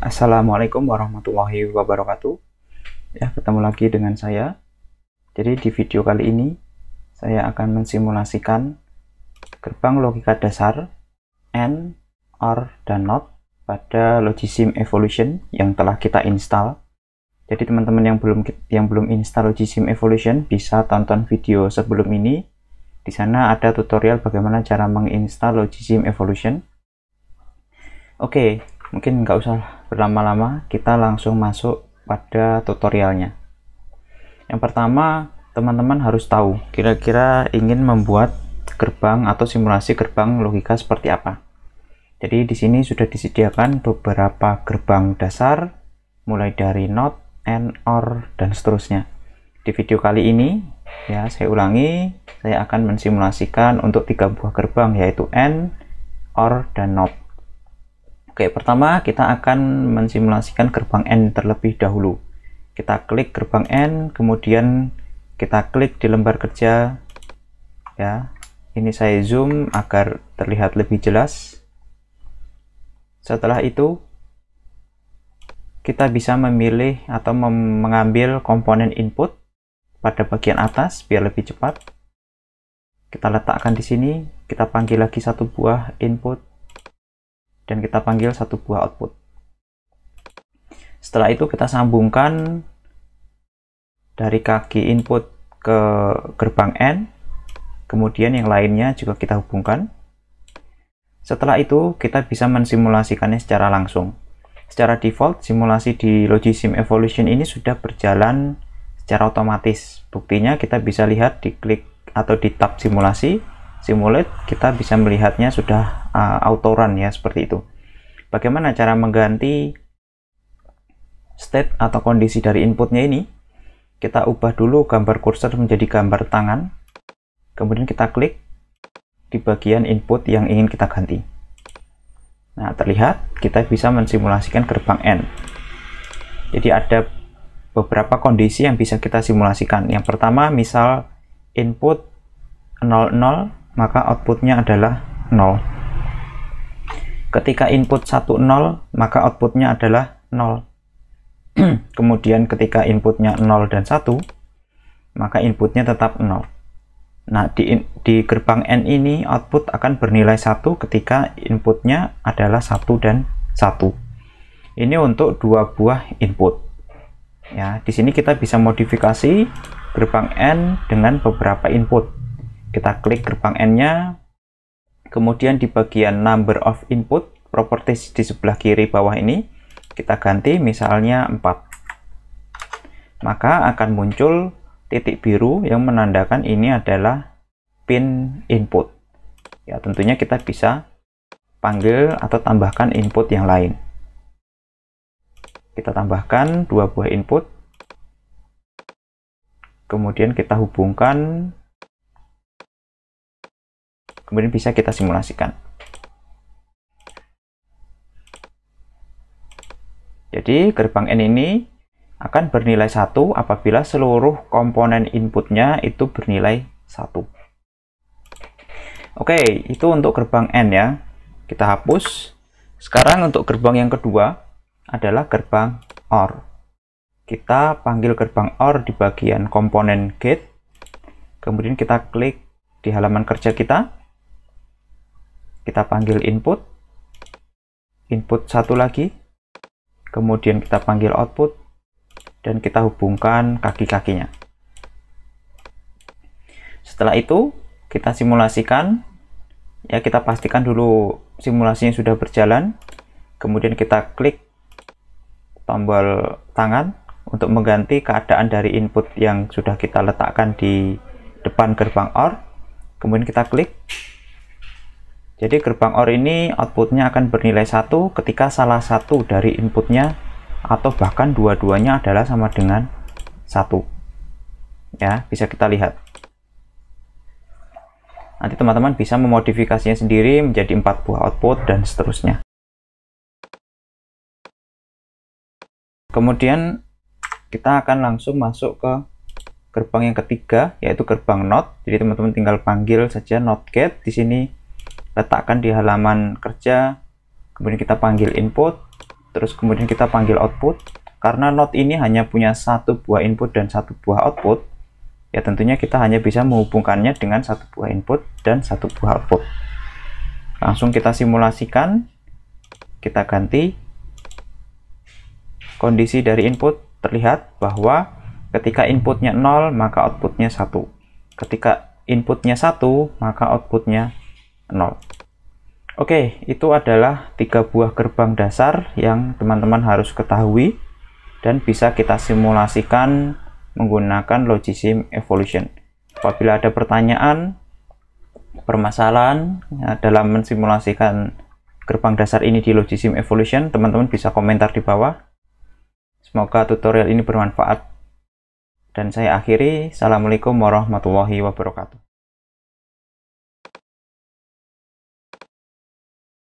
Assalamualaikum warahmatullahi wabarakatuh. Ya, ketemu lagi dengan saya. Jadi di video kali ini saya akan mensimulasikan gerbang logika dasar and or dan not pada Logisim Evolution yang telah kita install. Jadi teman-teman yang belum yang belum install Logisim Evolution bisa tonton video sebelum ini. Di sana ada tutorial bagaimana cara menginstal Logisim Evolution. Oke, mungkin nggak usah berlama-lama kita langsung masuk pada tutorialnya yang pertama teman-teman harus tahu kira-kira ingin membuat gerbang atau simulasi gerbang logika seperti apa jadi di sini sudah disediakan beberapa gerbang dasar mulai dari not, and, or, dan seterusnya di video kali ini ya saya ulangi saya akan mensimulasikan untuk tiga buah gerbang yaitu and, or, dan not Oke, pertama kita akan mensimulasikan gerbang N terlebih dahulu. Kita klik gerbang N, kemudian kita klik di lembar kerja. Ya, ini saya zoom agar terlihat lebih jelas. Setelah itu, kita bisa memilih atau mengambil komponen input pada bagian atas biar lebih cepat. Kita letakkan di sini, kita panggil lagi satu buah input dan kita panggil satu buah output. Setelah itu kita sambungkan dari kaki input ke gerbang N, kemudian yang lainnya juga kita hubungkan. Setelah itu kita bisa mensimulasikannya secara langsung. Secara default, simulasi di Logisim Evolution ini sudah berjalan secara otomatis. Buktinya kita bisa lihat di klik atau di tab simulasi, simulate, kita bisa melihatnya sudah uh, autoran ya seperti itu. Bagaimana cara mengganti state atau kondisi dari inputnya ini? Kita ubah dulu gambar kursor menjadi gambar tangan. Kemudian kita klik di bagian input yang ingin kita ganti. Nah, terlihat kita bisa mensimulasikan gerbang N. Jadi ada beberapa kondisi yang bisa kita simulasikan. Yang pertama, misal input 00, maka outputnya adalah 0. Ketika input 1 0, maka outputnya adalah 0. Kemudian ketika inputnya 0 dan 1, maka inputnya tetap 0. Nah, di, di gerbang N ini output akan bernilai 1 ketika inputnya adalah 1 dan 1. Ini untuk dua buah input. Ya, di sini kita bisa modifikasi gerbang N dengan beberapa input. Kita klik gerbang N-nya, Kemudian di bagian number of input, properties di sebelah kiri bawah ini, kita ganti misalnya 4. Maka akan muncul titik biru yang menandakan ini adalah pin input. Ya, tentunya kita bisa panggil atau tambahkan input yang lain. Kita tambahkan dua buah input. Kemudian kita hubungkan kemudian bisa kita simulasikan. Jadi gerbang N ini akan bernilai satu apabila seluruh komponen inputnya itu bernilai satu Oke, itu untuk gerbang N ya. Kita hapus. Sekarang untuk gerbang yang kedua adalah gerbang OR. Kita panggil gerbang OR di bagian komponen gate. Kemudian kita klik di halaman kerja kita kita panggil input input satu lagi kemudian kita panggil output dan kita hubungkan kaki-kakinya setelah itu kita simulasikan ya kita pastikan dulu simulasinya sudah berjalan kemudian kita klik tombol tangan untuk mengganti keadaan dari input yang sudah kita letakkan di depan gerbang OR kemudian kita klik jadi gerbang OR ini outputnya akan bernilai satu ketika salah satu dari inputnya atau bahkan dua-duanya adalah sama dengan satu, Ya, bisa kita lihat. Nanti teman-teman bisa memodifikasinya sendiri menjadi empat buah output dan seterusnya. Kemudian kita akan langsung masuk ke gerbang yang ketiga yaitu gerbang NOT. Jadi teman-teman tinggal panggil saja NOT gate di sini letakkan di halaman kerja kemudian kita panggil input terus kemudian kita panggil output karena node ini hanya punya satu buah input dan satu buah output ya tentunya kita hanya bisa menghubungkannya dengan satu buah input dan satu buah output langsung kita simulasikan kita ganti kondisi dari input terlihat bahwa ketika inputnya 0 maka outputnya 1 ketika inputnya 1 maka outputnya 0 Oke, itu adalah tiga buah gerbang dasar yang teman-teman harus ketahui dan bisa kita simulasikan menggunakan Logisim Evolution. Apabila ada pertanyaan, permasalahan ya, dalam mensimulasikan gerbang dasar ini di Logisim Evolution, teman-teman bisa komentar di bawah. Semoga tutorial ini bermanfaat. Dan saya akhiri, Assalamualaikum warahmatullahi wabarakatuh.